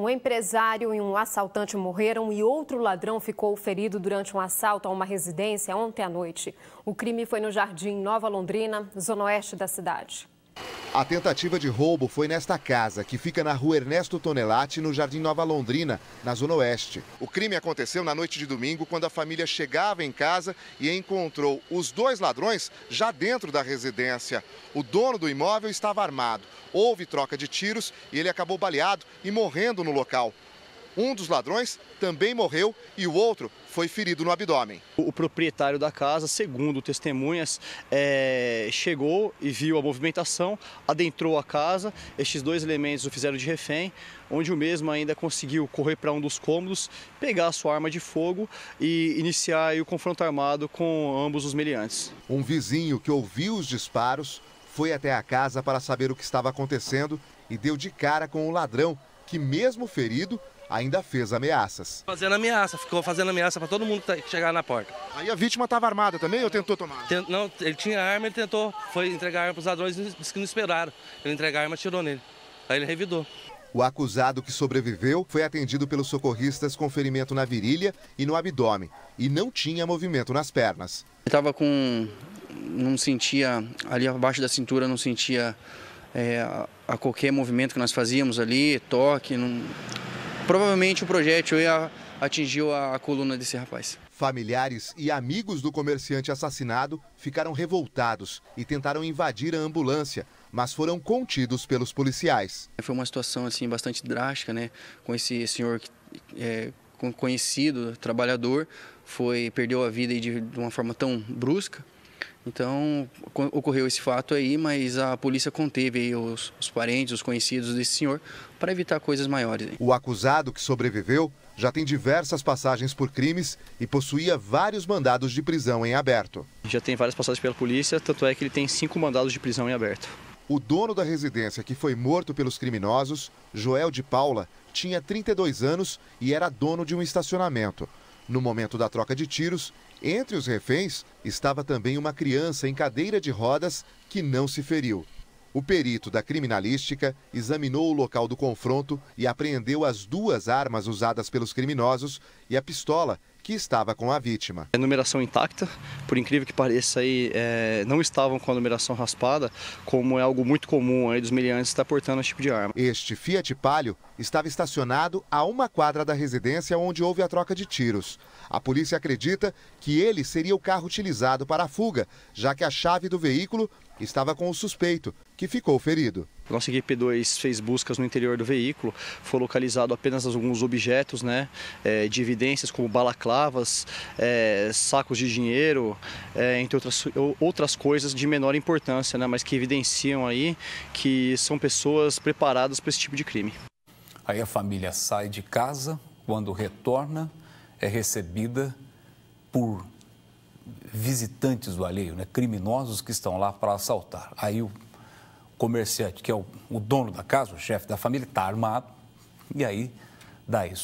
Um empresário e um assaltante morreram e outro ladrão ficou ferido durante um assalto a uma residência ontem à noite. O crime foi no Jardim Nova Londrina, zona oeste da cidade. A tentativa de roubo foi nesta casa, que fica na rua Ernesto Tonelati, no Jardim Nova Londrina, na Zona Oeste. O crime aconteceu na noite de domingo, quando a família chegava em casa e encontrou os dois ladrões já dentro da residência. O dono do imóvel estava armado. Houve troca de tiros e ele acabou baleado e morrendo no local. Um dos ladrões também morreu e o outro foi ferido no abdômen. O proprietário da casa, segundo testemunhas, é, chegou e viu a movimentação, adentrou a casa. Estes dois elementos o fizeram de refém, onde o mesmo ainda conseguiu correr para um dos cômodos, pegar a sua arma de fogo e iniciar o confronto armado com ambos os meliantes. Um vizinho que ouviu os disparos foi até a casa para saber o que estava acontecendo e deu de cara com o ladrão, que, mesmo ferido, ainda fez ameaças. Fazendo ameaça, ficou fazendo ameaça para todo mundo tá, que chegar na porta. Aí a vítima estava armada também ou tentou tomar? Tent, não, ele tinha arma, ele tentou, foi entregar arma para os ladrões, disse que não esperaram. Ele entregar a arma, tirou nele. Aí ele revidou. O acusado que sobreviveu foi atendido pelos socorristas com ferimento na virilha e no abdômen e não tinha movimento nas pernas. Estava com. não sentia. ali abaixo da cintura não sentia é, a qualquer movimento que nós fazíamos ali, toque, não, provavelmente o projétil ia, atingiu a, coluna desse rapaz. Familiares e amigos do comerciante assassinado ficaram revoltados e tentaram invadir a ambulância, mas foram contidos pelos policiais. Foi uma situação assim bastante drástica, né? Com esse senhor é, conhecido, trabalhador, foi perdeu a vida de, de uma forma tão brusca. Então, ocorreu esse fato aí, mas a polícia conteve os, os parentes, os conhecidos desse senhor, para evitar coisas maiores. Aí. O acusado que sobreviveu já tem diversas passagens por crimes e possuía vários mandados de prisão em aberto. Já tem várias passagens pela polícia, tanto é que ele tem cinco mandados de prisão em aberto. O dono da residência que foi morto pelos criminosos, Joel de Paula, tinha 32 anos e era dono de um estacionamento. No momento da troca de tiros, entre os reféns estava também uma criança em cadeira de rodas que não se feriu. O perito da criminalística examinou o local do confronto e apreendeu as duas armas usadas pelos criminosos e a pistola que estava com a vítima. A numeração intacta, por incrível que pareça, aí, é, não estavam com a numeração raspada, como é algo muito comum aí dos miliantes estar portando esse tipo de arma. Este Fiat Palio estava estacionado a uma quadra da residência onde houve a troca de tiros. A polícia acredita que ele seria o carro utilizado para a fuga, já que a chave do veículo estava com o suspeito, que ficou ferido. Nossa equipe 2 fez buscas no interior do veículo, foi localizado apenas alguns objetos né, é, de evidências, como balaclavas, é, sacos de dinheiro, é, entre outras, outras coisas de menor importância, né, mas que evidenciam aí que são pessoas preparadas para esse tipo de crime. Aí a família sai de casa, quando retorna, é recebida por visitantes do alheio, né, criminosos que estão lá para assaltar. Aí o comerciante, que é o, o dono da casa, o chefe da família, está armado e aí dá isso.